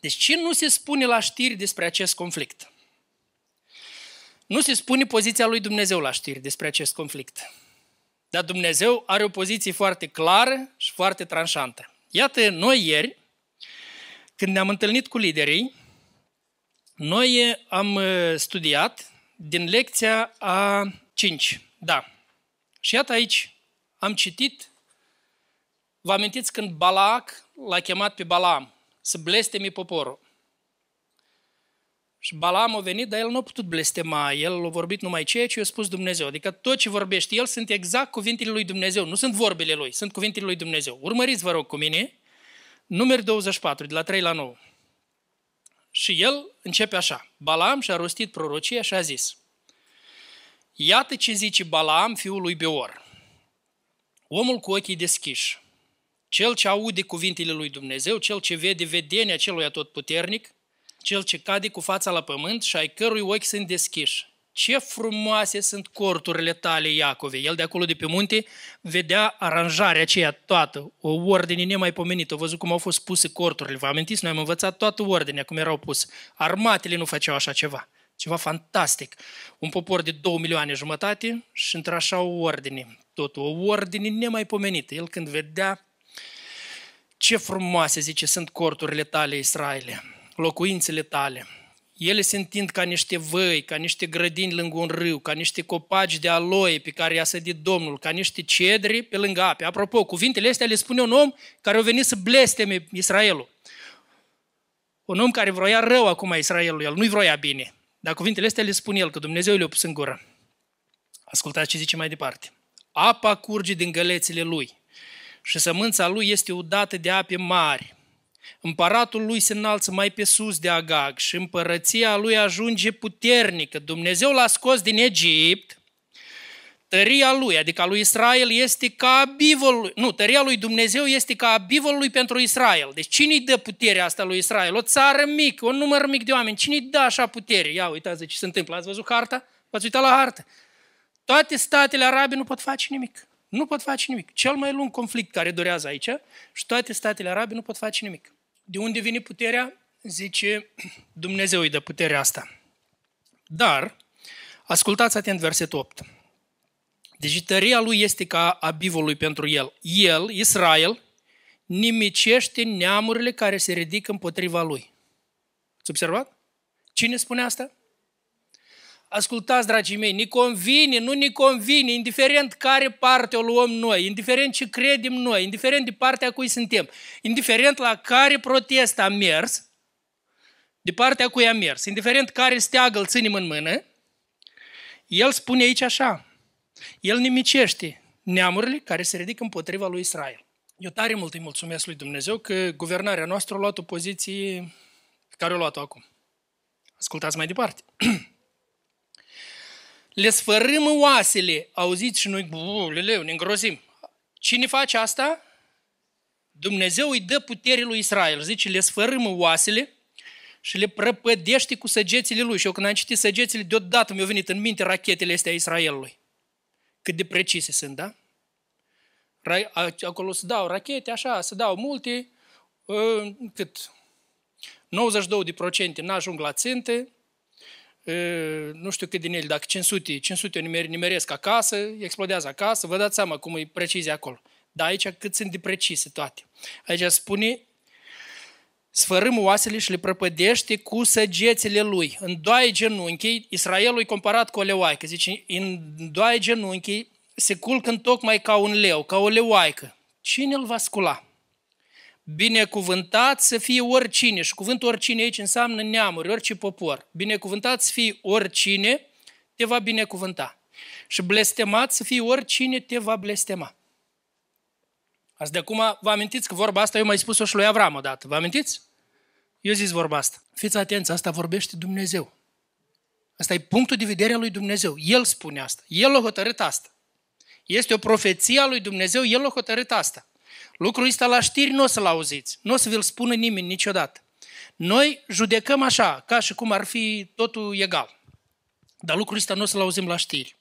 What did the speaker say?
Deci ce nu se spune la știri despre acest conflict? Nu se spune poziția lui Dumnezeu la știri despre acest conflict. Dar Dumnezeu are o poziție foarte clară și foarte tranșantă. Iată, noi ieri, când ne-am întâlnit cu liderii, noi am uh, studiat din lecția a 5. Da. Și iată aici am citit, vă amintiți când Balac l-a chemat pe Balaam să blesteme poporul. Și Balaam a venit, dar el nu a putut blestema, el a vorbit numai ceea ce i-a spus Dumnezeu. Adică tot ce vorbește el sunt exact cuvintele lui Dumnezeu, nu sunt vorbele lui, sunt cuvintele lui Dumnezeu. Urmăriți, vă rog, cu mine, numeri 24, de la 3 la 9. Și el începe așa. Balaam și-a rostit prorocia și a zis. Iată ce zice Balaam, fiul lui Beor. Omul cu ochii deschiși, cel ce aude cuvintele lui Dumnezeu, cel ce vede vedenia celui atotputernic, cel ce cade cu fața la pământ și ai cărui ochi sunt deschiși. Ce frumoase sunt corturile tale, Iacove! El de acolo, de pe munte, vedea aranjarea aceea toată, o ordine nemaipomenită. Au văzut cum au fost puse corturile. Vă amintiți? Noi am învățat toată ordinea, cum erau puse. Armatele nu făceau așa ceva. Ceva fantastic. Un popor de două milioane jumătate și într-așa o ordine. Totul, o ordine nemaipomenită. El când vedea ce frumoase, zice, sunt corturile tale, Israele, locuințele tale. Ele se întind ca niște văi, ca niște grădini lângă un râu, ca niște copaci de aloie pe care i-a sădit Domnul, ca niște cedri pe lângă ape. Apropo, cuvintele astea le spune un om care a venit să blesteme Israelul. Un om care vroia rău acum Israelul, el nu-i vroia bine. Dar cuvintele astea le spune el, că Dumnezeu le-a pus în gură. Ascultați ce zice mai departe. Apa curge din gălețile lui și sămânța lui este udată de ape mari. Împăratul lui se înalță mai pe sus de Agag și împărăția lui ajunge puternică. Dumnezeu l-a scos din Egipt, tăria lui, adică a lui Israel, este ca bivolul, nu, tăria lui Dumnezeu este ca lui pentru Israel. Deci cine îi dă puterea asta lui Israel? O țară mică, un număr mic de oameni, cine îi dă așa putere? Ia uitați ce se întâmplă, ați văzut harta? V-ați uitat la hartă? Toate statele arabe nu pot face nimic. Nu pot face nimic. Cel mai lung conflict care durează aici și toate statele arabe nu pot face nimic. De unde vine puterea? Zice Dumnezeu îi dă puterea asta. Dar, ascultați atent versetul 8. Deci tăria lui este ca a bivolului pentru el. El, Israel, nimicește neamurile care se ridică împotriva lui. Ați observat? Cine spune asta? ascultați, dragii mei, ne convine, nu ne convine, indiferent care parte o luăm noi, indiferent ce credem noi, indiferent de partea cui suntem, indiferent la care protest am mers, de partea cui am mers, indiferent care steagă îl ținem în mână, el spune aici așa, el nimicește neamurile care se ridică împotriva lui Israel. Eu tare mult îi mulțumesc lui Dumnezeu că guvernarea noastră a luat o poziție care o luat-o acum. Ascultați mai departe. le sfărâm oasele. Auziți și noi, leu, ne îngrozim. Cine face asta? Dumnezeu îi dă putere lui Israel. Zice, le sfărâm oasele și le prăpădește cu săgețile lui. Și eu când am citit săgețile, deodată mi-au venit în minte rachetele astea Israelului. Cât de precise sunt, da? Acolo se dau rachete, așa, se dau multe, uh, cât? 92% n-ajung la țintă, nu știu cât din el, dacă 500, 500 nimer, nimeresc acasă, explodează acasă, vă dați seama cum e precizia acolo. Dar aici cât sunt de precise toate. Aici spune, sfărâm oasele și le prăpădește cu săgețele lui. în doaie genunchii, Israelul e comparat cu o leoaică, zice, doaie genunchii, se culcă în tocmai ca un leu, ca o leoaică. Cine îl va scula? binecuvântat să fie oricine, și cuvântul oricine aici înseamnă neamuri, orice popor, binecuvântat să fie oricine te va binecuvânta și blestemat să fie oricine te va blestema. Azi de acum, vă amintiți că vorba asta eu mai spus-o și lui Avram odată, vă amintiți? Eu zis vorba asta. Fiți atenți, asta vorbește Dumnezeu. Asta e punctul de vedere al lui Dumnezeu. El spune asta. El a hotărât asta. Este o profeție a lui Dumnezeu, El a hotărât asta. Lucrul ăsta la știri nu o să-l auziți, nu o să vi-l spună nimeni niciodată. Noi judecăm așa, ca și cum ar fi totul egal. Dar lucrul ăsta nu o să-l auzim la știri.